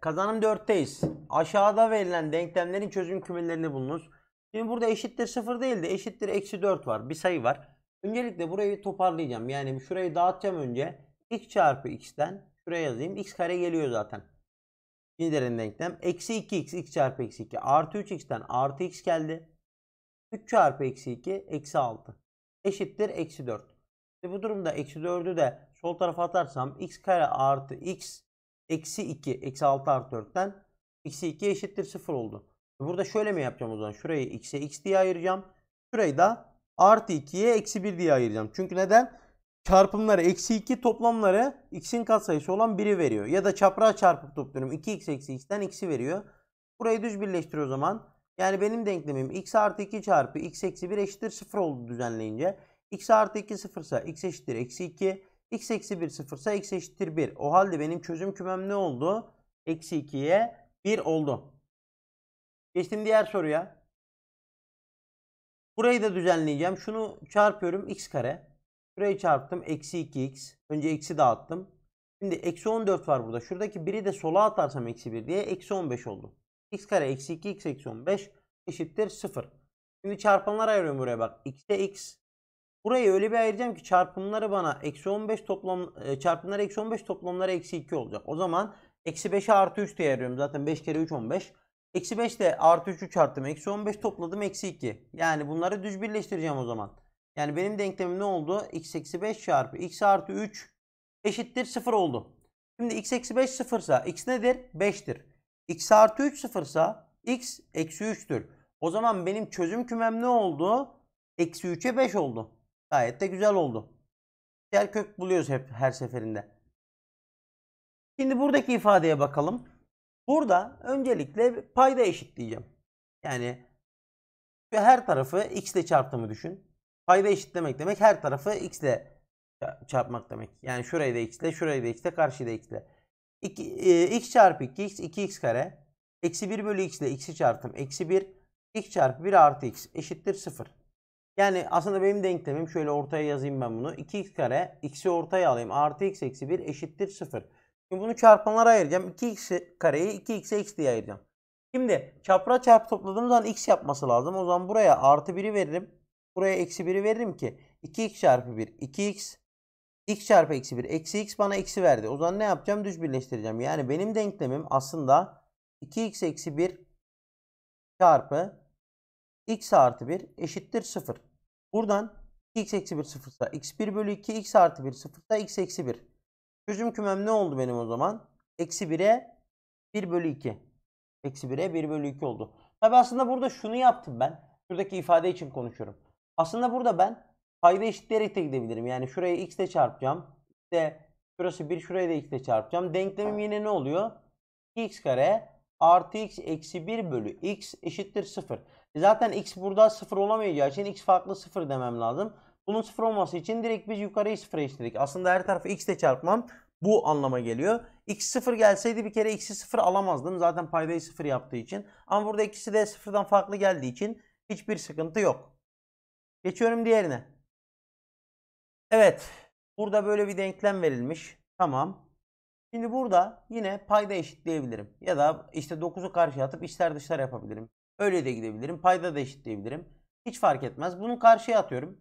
kazanım 4'teyiz. Aşağıda verilen denklemlerin çözüm kümelerini bulunuz. Şimdi burada eşittir 0 değil de eşittir eksi 4 var. Bir sayı var. Öncelikle burayı toparlayacağım. Yani şurayı dağıtacağım önce. x çarpı x'ten şuraya yazayım. x kare geliyor zaten. Şimdi derin denklem. Eksi 2x x çarpı eksi 2 artı 3x'ten artı x geldi. 3 çarpı eksi 2 eksi 6 eşittir eksi 4. Şimdi bu durumda eksi 4'ü de sol tarafa atarsam x kare artı x eksi 2 eksi 6 artı 4'ten eksi 2 eşittir 0 oldu. Burada şöyle mi yapacağım o zaman? Şurayı x'e x diye ayıracağım. Şurayı da artı 2'ye eksi 1 diye ayıracağım. Çünkü neden? Çarpımları eksi 2 toplamları x'in katsayısı olan 1'i veriyor. Ya da çapraz çarpıp topluyorum. 2x eksi x'ten x'i veriyor. Burayı düz birleştiriyor o zaman. Yani benim denklemim x artı 2 çarpı x eksi 1 eşittir 0 oldu düzenleyince. x artı 2 sıfırsa x eşittir eksi 2 x eksi 1 sıfırsa x eşittir 1. O halde benim çözüm kümem ne oldu? Eksi 2'ye 1 oldu. Geçtim diğer soruya. Burayı da düzenleyeceğim. Şunu çarpıyorum x kare. Şurayı çarptım. Eksi 2x. Önce eksi dağıttım. Şimdi eksi 14 var burada. Şuradaki 1'i de sola atarsam eksi 1 diye eksi 15 oldu. x kare eksi 2 x eksi 15 eşittir 0. Şimdi çarpanlar ayırıyorum buraya bak. x'e x Burayı öyle bir ayıracağım ki çarpımları bana eksi 15 toplam e, çarpımları eksi 15 toplamları eksi 2 olacak. O zaman eksi 5'e artı 3 diye ayırıyorum. Zaten 5 kere 3 15. Eksi 5 de artı 3'ü çarptım. Eksi 15 topladım. Eksi 2. Yani bunları düz birleştireceğim o zaman. Yani benim denklemim ne oldu? x eksi 5 çarpı x artı 3 eşittir 0 oldu. Şimdi x eksi 5 sıfırsa x nedir? 5'tir. x artı 3 sıfırsa x eksi 3'tür. O zaman benim çözüm kümem ne oldu? Eksi 3'e 5 oldu. Gayet de güzel oldu. Diğer kök buluyoruz hep her seferinde. Şimdi buradaki ifadeye bakalım. Burada öncelikle payda eşit diyeceğim. Yani her tarafı x ile çarptığımı düşün. Payda eşitlemek demek her tarafı x ile çarpmak demek. Yani şurayı da x ile, şurayı da x ile, karşıyı da x ile. E, x çarpı 2x, 2x kare. Eksi 1 bölü x ile x'i çarptım. Eksi 1, x çarpı 1 artı x eşittir 0. Yani aslında benim denklemim şöyle ortaya yazayım ben bunu. 2x kare x'i ortaya alayım. Artı x eksi 1 eşittir 0. Şimdi bunu çarpanlara ayıracağım. 2x kareyi 2x'e x diye ayıracağım. Şimdi çapra çarp topladığım zaman x yapması lazım. O zaman buraya artı 1'i veririm. Buraya eksi 1'i veririm ki 2x çarpı 1 2x x çarpı eksi 1 eksi x bana eksi verdi. O zaman ne yapacağım? Düz birleştireceğim. Yani benim denklemim aslında 2x eksi 1 çarpı x artı 1 eşittir 0. Buradan x eksi 1 sıfırsa x1 bölü 2 x artı 1 sıfırsa x eksi 1. Çözüm kümem ne oldu benim o zaman? Eksi 1'e 1 bölü 2. Eksi 1'e 1 bölü 2 oldu. Tabi aslında burada şunu yaptım ben. Şuradaki ifade için konuşuyorum. Aslında burada ben payda eşitleyerek de gidebilirim. Yani şuraya x ile çarpacağım. İşte şurası 1 şuraya da x ile çarpacağım. Denklemim yine ne oluyor? x kare artı x eksi 1 bölü x eşittir 0. E, zaten x burada 0 olamayacağı için x farklı 0 demem lazım. Bunun 0 olması için direkt biz yukarıyı 0 eşitledik. Aslında her tarafı x ile çarpmam bu anlama geliyor. x 0 gelseydi bir kere x'i 0 alamazdım. Zaten paydayı 0 yaptığı için. Ama burada ikisi de 0'dan farklı geldiği için hiçbir sıkıntı yok. Geçiyorum diğerine. Evet. Burada böyle bir denklem verilmiş. Tamam. Şimdi burada yine payda eşitleyebilirim. Ya da işte 9'u karşıya atıp içler dışlar yapabilirim. Öyle de gidebilirim. Payda da eşitleyebilirim. Hiç fark etmez. Bunu karşıya atıyorum.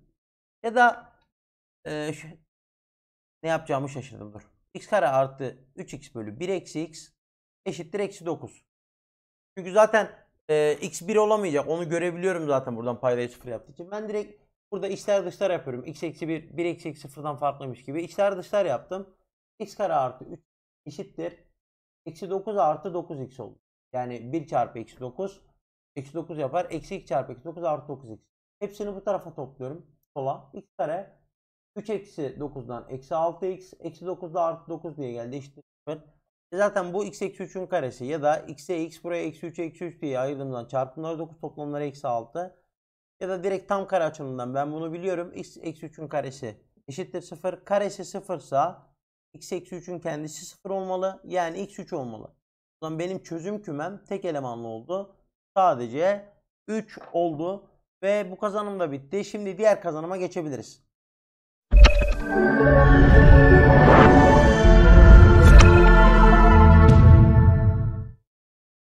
Ya da e, şu, ne yapacağımı şaşırdım dur. x kare artı 3x bölü 1 eksi x eşittir eksi 9. Çünkü zaten e, x 1 olamayacak. Onu görebiliyorum zaten buradan paydayı 0 yaptığı için. Ben direkt burada içler dışlar yapıyorum. x eksi 1, 1 eksi x 0'dan farklıymış gibi. İçler dışlar yaptım. x kare artı 3 eşittir. Eksi 9 artı 9x oldu. Yani 1 çarpı eksi 9 Eksi 9 yapar. Eksi 2 çarpı eksi 9 artı 9x. Hepsini bu tarafa topluyorum. Sola. x kare 3 eksi 9'dan eksi 6x. Eksi 9'da artı 9 diye geldi. İşte 0. E zaten bu x eksi 3'ün karesi ya da x'e x buraya eksi 3 eksi 3 diye ayırdığımdan çarpımları 9 toplamları eksi 6. Ya da direkt tam kare açılımından ben bunu biliyorum. x eksi 3'ün karesi eşittir 0. Karesi 0 ise x eksi 3'ün kendisi 0 olmalı. Yani x 3 olmalı. O zaman benim çözüm kümem tek elemanlı oldu. Sadece 3 oldu ve bu kazanım da bitti. Şimdi diğer kazanıma geçebiliriz.